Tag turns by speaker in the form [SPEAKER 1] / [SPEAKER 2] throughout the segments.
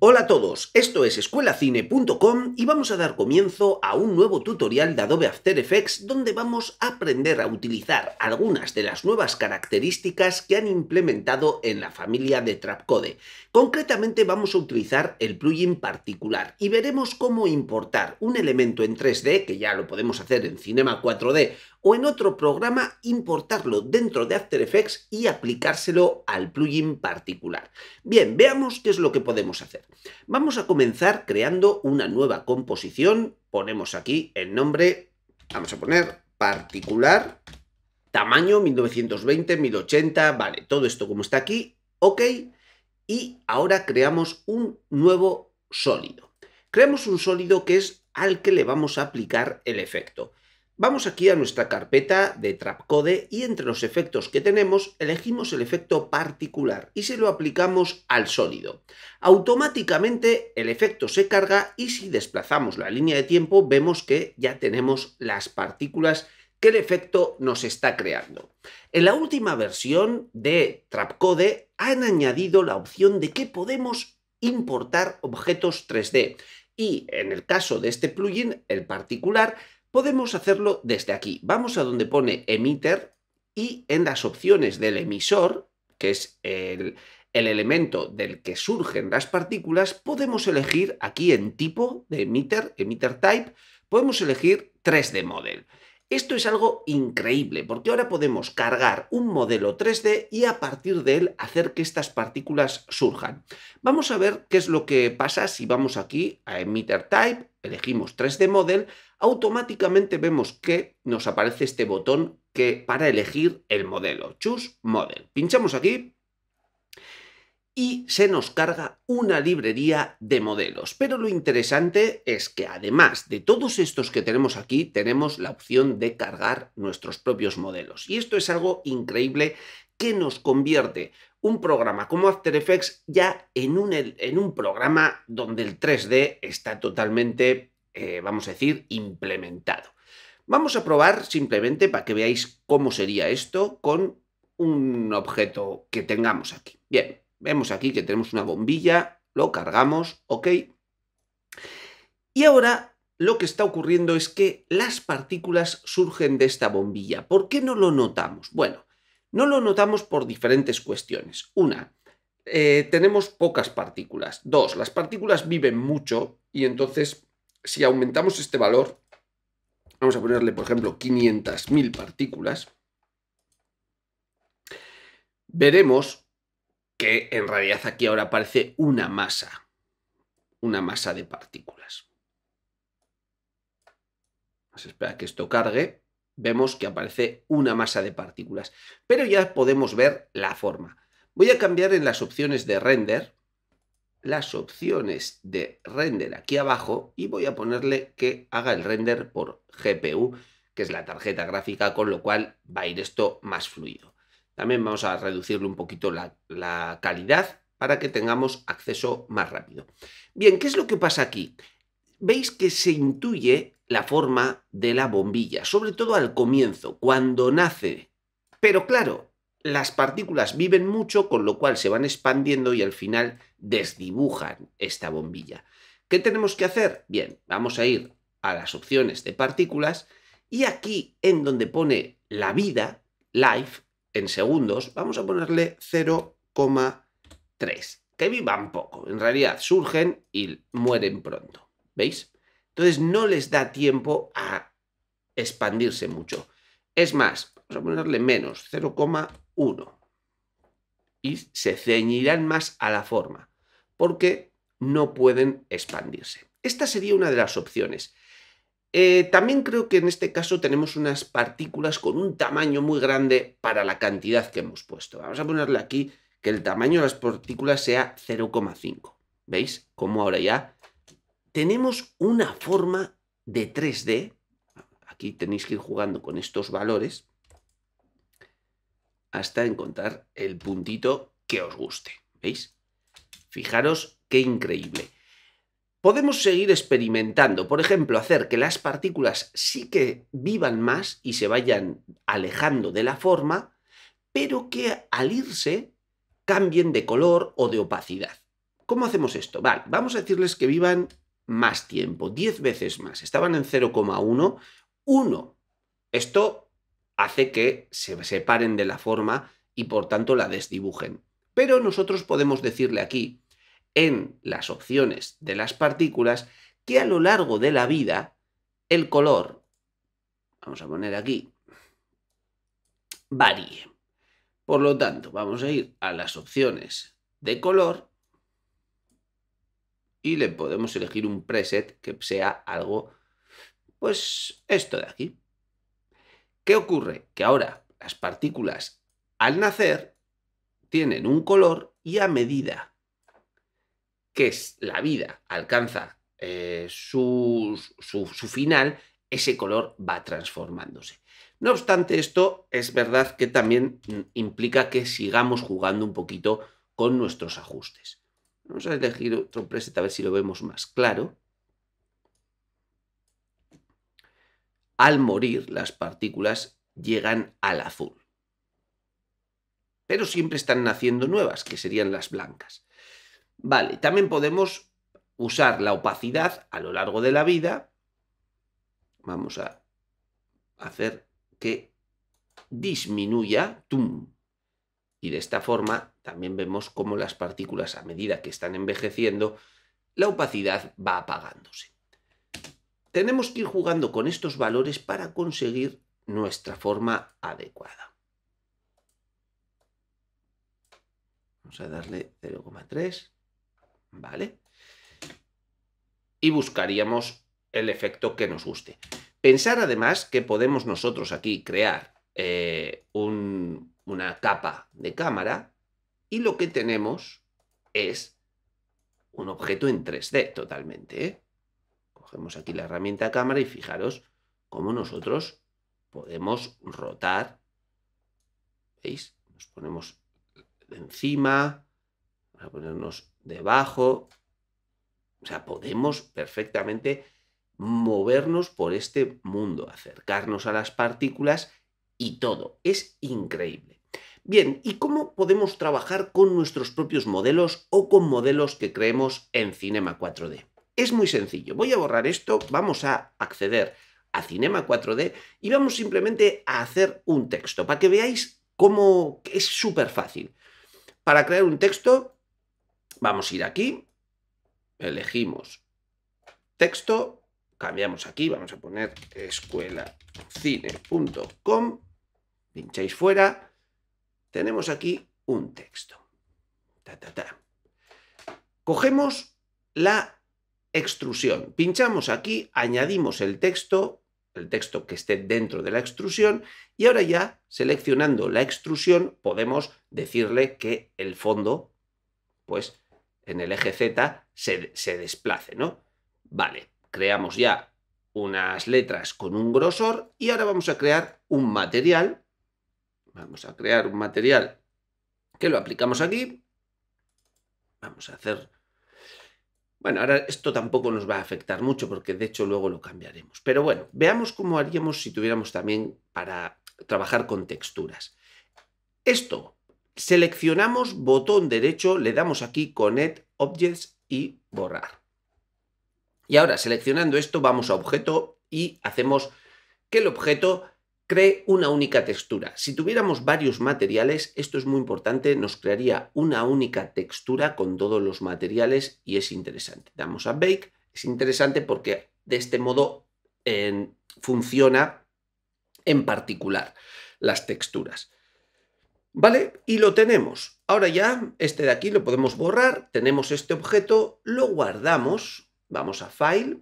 [SPEAKER 1] Hola a todos, esto es escuelacine.com y vamos a dar comienzo a un nuevo tutorial de Adobe After Effects donde vamos a aprender a utilizar algunas de las nuevas características que han implementado en la familia de Trapcode. Concretamente vamos a utilizar el plugin particular y veremos cómo importar un elemento en 3D, que ya lo podemos hacer en Cinema 4D o en otro programa importarlo dentro de After Effects y aplicárselo al plugin particular. Bien, veamos qué es lo que podemos hacer. Vamos a comenzar creando una nueva composición. Ponemos aquí el nombre, vamos a poner particular, tamaño 1920, 1080, vale, todo esto como está aquí, ok. Y ahora creamos un nuevo sólido. Creamos un sólido que es al que le vamos a aplicar el efecto. Vamos aquí a nuestra carpeta de Trapcode y entre los efectos que tenemos elegimos el efecto particular y se lo aplicamos al sólido. Automáticamente el efecto se carga y si desplazamos la línea de tiempo vemos que ya tenemos las partículas que el efecto nos está creando. En la última versión de Trapcode han añadido la opción de que podemos importar objetos 3D y en el caso de este plugin, el particular, Podemos hacerlo desde aquí. Vamos a donde pone emitter y en las opciones del emisor, que es el, elemento del que surgen las partículas, podemos elegir aquí en tipo de emitter, emitter type, podemos elegir 3D model. Esto es algo increíble porque ahora podemos cargar un modelo 3D y a partir de él hacer que estas partículas surjan. Vamos a ver qué es lo que pasa si vamos aquí a Emitter Type, elegimos 3D Model, automáticamente vemos que nos aparece este botón que para elegir el modelo, Choose Model. Pinchamos aquí y se nos carga una librería de modelos. Pero lo interesante es que además de todos estos que tenemos aquí, tenemos la opción de cargar nuestros propios modelos. Y esto es algo increíble que nos convierte un programa como After Effects ya en un, en un programa donde el 3D está totalmente, eh, vamos a decir, implementado. Vamos a probar simplemente para que veáis cómo sería esto con un objeto que tengamos aquí. Bien, Vemos aquí que tenemos una bombilla, lo cargamos, ok. Y ahora lo que está ocurriendo es que las partículas surgen de esta bombilla. ¿Por qué no lo notamos? Bueno, no lo notamos por diferentes cuestiones. Una, eh, tenemos pocas partículas. Dos, las partículas viven mucho y entonces si aumentamos este valor, vamos a ponerle por ejemplo 500.000 partículas, veremos que en realidad aquí ahora aparece una masa, una masa de partículas. a esperar que esto cargue, vemos que aparece una masa de partículas, pero ya podemos ver la forma. Voy a cambiar en las opciones de render, las opciones de render aquí abajo y voy a ponerle que haga el render por GPU, que es la tarjeta gráfica, con lo cual va a ir esto más fluido. También vamos a reducirle un poquito la, calidad para que tengamos acceso más rápido. Bien, ¿qué es lo que pasa aquí? Veis que se intuye la forma de la bombilla, sobre todo al comienzo, cuando nace. Pero claro, las partículas viven mucho, con lo cual se van expandiendo y al final desdibujan esta bombilla. ¿Qué tenemos que hacer? Bien, vamos a ir a las opciones de partículas y aquí en donde pone la vida, life, en segundos, vamos a ponerle 0,3. Que vivan poco, en realidad surgen y mueren pronto, ¿veis? Entonces no les da tiempo a expandirse mucho. Es más, vamos a ponerle menos, 0,1. Y se ceñirán más a la forma, porque no pueden expandirse. Esta sería una de las opciones. Eh, también creo que en este caso tenemos unas partículas con un tamaño muy grande para la cantidad que hemos puesto. Vamos a ponerle aquí que el tamaño de las partículas sea 0,5. ¿Veis? Como ahora ya tenemos una forma de 3D. Aquí tenéis que ir jugando con estos valores hasta encontrar el puntito que os guste. ¿Veis? Fijaros qué increíble. Podemos seguir experimentando, por ejemplo, hacer que las partículas sí que vivan más y se vayan alejando de la forma, pero que al irse cambien de color o de opacidad. ¿Cómo hacemos esto? Vale, vamos a decirles que vivan más tiempo, 10 veces más. Estaban en 0,1, 1. Esto hace que se separen de la forma y por tanto la desdibujen. Pero nosotros podemos decirle aquí en las opciones de las partículas que a lo largo de la vida el color, vamos a poner aquí, varíe. Por lo tanto, vamos a ir a las opciones de color y le podemos elegir un preset que sea algo, pues esto de aquí. ¿Qué ocurre? Que ahora las partículas al nacer tienen un color y a medida que es la vida alcanza eh, su, su final, ese color va transformándose. No obstante, esto es verdad que también mm, implica que sigamos jugando un poquito con nuestros ajustes. Vamos a elegir otro preset a ver si lo vemos más claro. Al morir, las partículas llegan al azul. Pero siempre están naciendo nuevas, que serían las blancas. Vale, también podemos usar la opacidad a lo largo de la vida. Vamos a hacer que disminuya, Y de esta forma también vemos cómo las partículas a medida que están envejeciendo, la opacidad va apagándose. Tenemos que ir jugando con estos valores para conseguir nuestra forma adecuada. Vamos a darle 0,3. ¿vale? Y buscaríamos el efecto que nos guste. Pensar además que podemos nosotros aquí crear eh, una capa de cámara y lo que tenemos es un objeto en 3D totalmente. ¿eh? Cogemos aquí la herramienta cámara y fijaros cómo nosotros podemos rotar. ¿Veis? Nos ponemos encima, vamos a ponernos debajo. O sea, podemos perfectamente movernos por este mundo, acercarnos a las partículas y todo. Es increíble. Bien, ¿y cómo podemos trabajar con nuestros propios modelos o con modelos que creemos en Cinema 4D? Es muy sencillo. Voy a borrar esto, vamos a acceder a Cinema 4D y vamos simplemente a hacer un texto para que veáis cómo es súper fácil. Para crear un texto Vamos a ir aquí, elegimos texto, cambiamos aquí, vamos a poner escuelacine.com, pincháis fuera, tenemos aquí un texto. Cogemos la extrusión, pinchamos aquí, añadimos el texto, el texto que esté dentro de la extrusión, y ahora ya, seleccionando la extrusión, podemos decirle que el fondo, pues, en el eje Z se, desplace, ¿no? Vale, creamos ya unas letras con un grosor y ahora vamos a crear un material. Vamos a crear un material que lo aplicamos aquí. Vamos a hacer... Bueno, ahora esto tampoco nos va a afectar mucho porque de hecho luego lo cambiaremos. Pero bueno, veamos cómo haríamos si tuviéramos también para trabajar con texturas. Esto Seleccionamos botón derecho, le damos aquí Connect Objects y borrar. Y ahora seleccionando esto vamos a objeto y hacemos que el objeto cree una única textura. Si tuviéramos varios materiales, esto es muy importante, nos crearía una única textura con todos los materiales y es interesante. Damos a Bake, es interesante porque de este modo funciona en particular las texturas. ¿Vale? Y lo tenemos. Ahora ya, este de aquí lo podemos borrar, tenemos este objeto, lo guardamos, vamos a File,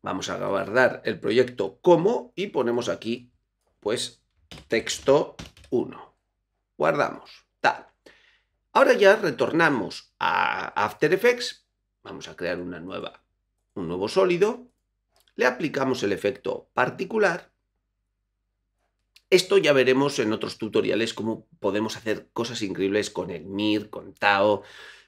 [SPEAKER 1] vamos a guardar el proyecto como y ponemos aquí, pues, texto 1. Guardamos, tal. Ahora ya retornamos a After Effects, vamos a crear una nueva, un nuevo sólido, le aplicamos el efecto particular esto ya veremos en otros tutoriales cómo podemos hacer cosas increíbles con el MIR, con TAO,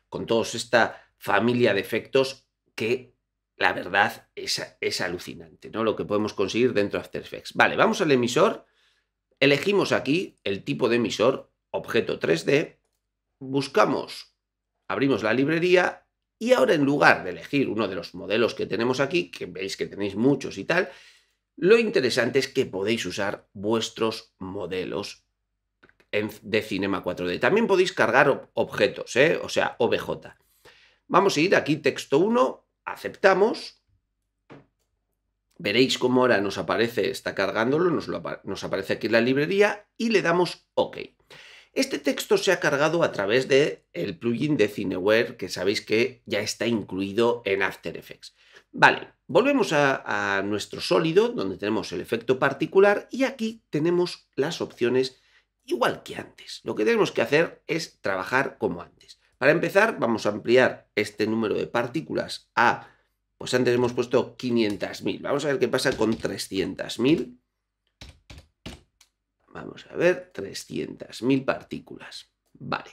[SPEAKER 1] con toda esta familia de efectos que la verdad es, alucinante, ¿no? Lo que podemos conseguir dentro de After Effects. Vale, vamos al emisor, elegimos aquí el tipo de emisor, objeto 3D, buscamos, abrimos la librería y ahora en lugar de elegir uno de los modelos que tenemos aquí, que veis que tenéis muchos y tal, lo interesante es que podéis usar vuestros modelos de Cinema 4D. También podéis cargar objetos, ¿eh? o sea, OBJ. Vamos a ir aquí, texto 1, aceptamos. Veréis cómo ahora nos aparece, está cargándolo, nos, aparece aquí en la librería y le damos OK. Este texto se ha cargado a través del el plugin de Cineware, que sabéis que ya está incluido en After Effects. Vale, volvemos a, nuestro sólido, donde tenemos el efecto particular, y aquí tenemos las opciones igual que antes. Lo que tenemos que hacer es trabajar como antes. Para empezar, vamos a ampliar este número de partículas a, pues antes hemos puesto 500.000. Vamos a ver qué pasa con 300.000. Vamos a ver, 300.000 partículas. Vale.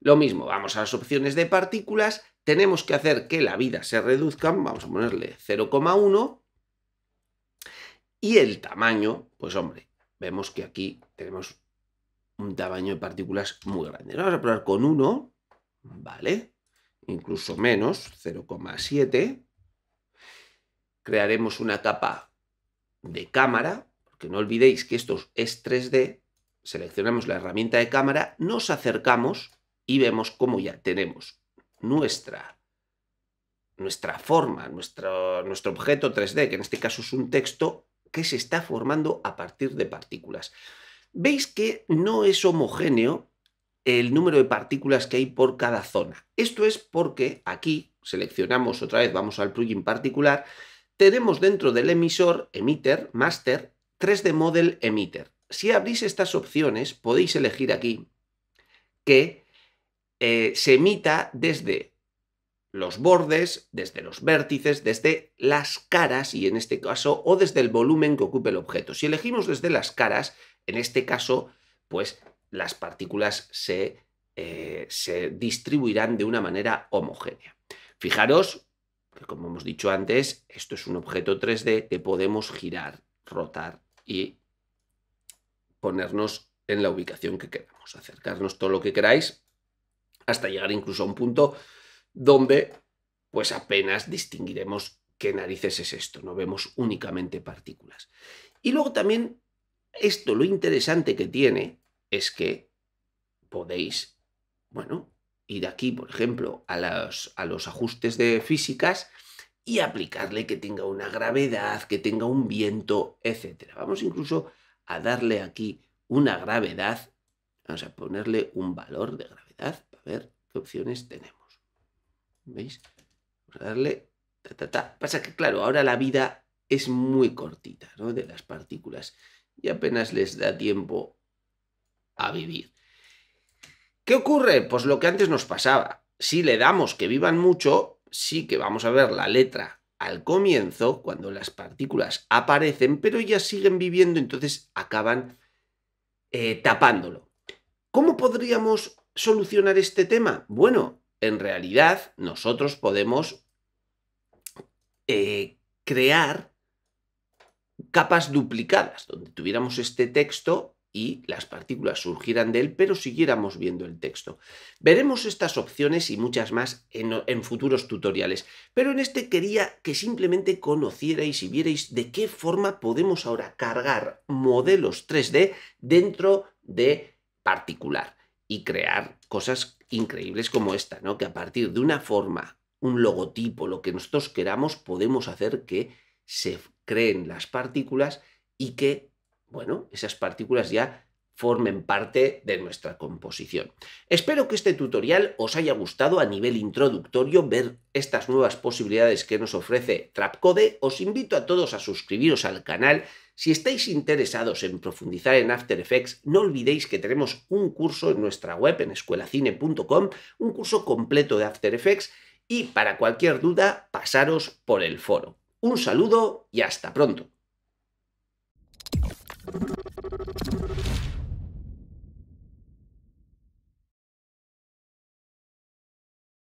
[SPEAKER 1] Lo mismo, vamos a las opciones de partículas tenemos que hacer que la vida se reduzca, vamos a ponerle 0,1, y el tamaño, pues hombre, vemos que aquí tenemos un tamaño de partículas muy grande. Vamos a probar con 1, ¿vale? Incluso menos, 0,7. Crearemos una capa de cámara, porque no olvidéis que esto es 3D. Seleccionamos la herramienta de cámara, nos acercamos y vemos cómo ya tenemos nuestra, nuestra forma, nuestro, nuestro objeto 3D, que en este caso es un texto que se está formando a partir de partículas. Veis que no es homogéneo el número de partículas que hay por cada zona. Esto es porque aquí seleccionamos otra vez, vamos al plugin particular, tenemos dentro del emisor, emitter, master, 3D model emitter. Si abrís estas opciones, podéis elegir aquí que eh, se emita desde los bordes, desde los vértices, desde las caras y en este caso, o desde el volumen que ocupe el objeto. Si elegimos desde las caras, en este caso, pues las partículas se, eh, se distribuirán de una manera homogénea. Fijaros que, como hemos dicho antes, esto es un objeto 3D que podemos girar, rotar y ponernos en la ubicación que queramos, acercarnos todo lo que queráis hasta llegar incluso a un punto donde pues apenas distinguiremos qué narices es esto, no vemos únicamente partículas. Y luego también esto lo interesante que tiene es que podéis, bueno, ir aquí, por ejemplo, a los, a los ajustes de físicas y aplicarle que tenga una gravedad, que tenga un viento, etc. Vamos incluso a darle aquí una gravedad, vamos a ponerle un valor de gravedad qué opciones tenemos. ¿Veis? Vamos a darle... Pasa que, claro, ahora la vida es muy cortita, ¿no? De las partículas. Y apenas les da tiempo a vivir. ¿Qué ocurre? Pues lo que antes nos pasaba. Si le damos que vivan mucho, sí que vamos a ver la letra al comienzo, cuando las partículas aparecen, pero ya siguen viviendo, entonces acaban eh, tapándolo. ¿Cómo podríamos solucionar este tema? Bueno, en realidad nosotros podemos eh, crear capas duplicadas, donde tuviéramos este texto y las partículas surgieran de él, pero siguiéramos viendo el texto. Veremos estas opciones y muchas más en, en, futuros tutoriales, pero en este quería que simplemente conocierais y vierais de qué forma podemos ahora cargar modelos 3D dentro de particular y crear cosas increíbles como esta, ¿no? Que a partir de una forma, un logotipo, lo que nosotros queramos, podemos hacer que se creen las partículas y que, bueno, esas partículas ya formen parte de nuestra composición. Espero que este tutorial os haya gustado a nivel introductorio ver estas nuevas posibilidades que nos ofrece Trapcode. Os invito a todos a suscribiros al canal si estáis interesados en profundizar en After Effects, no olvidéis que tenemos un curso en nuestra web, en escuelacine.com, un curso completo de After Effects y para cualquier duda, pasaros por el foro. Un saludo y hasta pronto.